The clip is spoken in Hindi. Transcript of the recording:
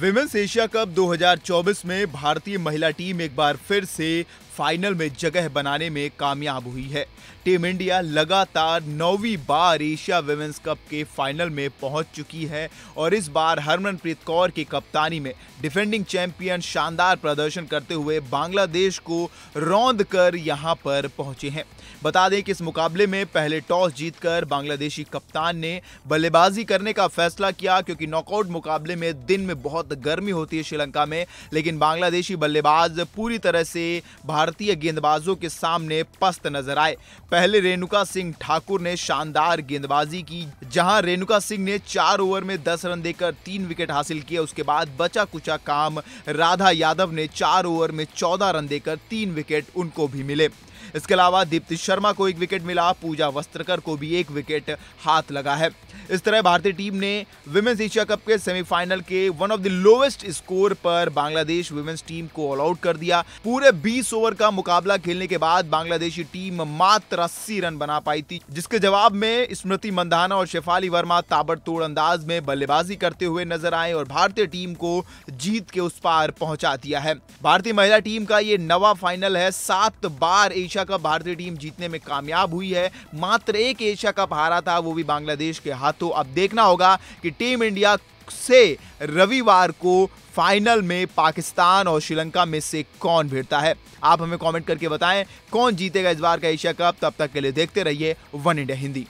विमेंस एशिया कप 2024 में भारतीय महिला टीम एक बार फिर से फाइनल में जगह बनाने में कामयाब हुई है टीम इंडिया लगातार नौवीं बार एशिया वेमेंस कप के फाइनल में पहुंच चुकी है और इस बार हरमनप्रीत कौर की कप्तानी में डिफेंडिंग चैंपियन शानदार प्रदर्शन करते हुए बांग्लादेश को रौंद कर यहां पर पहुंचे हैं बता दें कि इस मुकाबले में पहले टॉस जीतकर बांग्लादेशी कप्तान ने बल्लेबाजी करने का फैसला किया क्योंकि नॉकआउट मुकाबले में दिन में बहुत गर्मी होती है श्रीलंका में लेकिन बांग्लादेशी बल्लेबाज पूरी तरह से भारत भारतीय गेंदबाजों के सामने पस्त नजर आए पहले रेणुका सिंह ठाकुर ने शानदार गेंदबाजी की जहां रेणुका सिंह ने चार ओवर में दस रन देकर तीन विकेट हासिल किए उसके बाद बचा कुचा काम राधा यादव ने चार ओवर में चौदह रन देकर तीन विकेट उनको भी मिले इसके अलावा दीप्ति शर्मा को एक विकेट मिला पूजा वस्त्रकर को भी एक विकेट हाथ लगा है इस तरह भारतीय टीम ने वुमेन्स एशिया कप के सेमीफाइनल के one of the lowest score पर बांग्लादेश वुमेन्स टीम को ऑल आउट कर दिया पूरे 20 ओवर का मुकाबला खेलने के बाद बांग्लादेशी टीम मात्र अस्सी रन बना पाई थी जिसके जवाब में स्मृति मंदाना और शेफाली वर्मा ताबड़तोड़ अंदाज में बल्लेबाजी करते हुए नजर आए और भारतीय टीम को जीत के उस पार पहुंचा दिया है भारतीय महिला टीम का ये नवा फाइनल है सात बार एशिया कप भारतीय टीम जीतने में कामयाब हुई है मात्र एक एशिया कप हारा था वो भी बांग्लादेश के हाथों अब देखना होगा कि टीम इंडिया से रविवार को फाइनल में पाकिस्तान और श्रीलंका में से कौन भिड़ता है आप हमें कमेंट करके बताएं कौन जीतेगा इस बार का एशिया कप तब तक के लिए देखते रहिए वन इंडिया हिंदी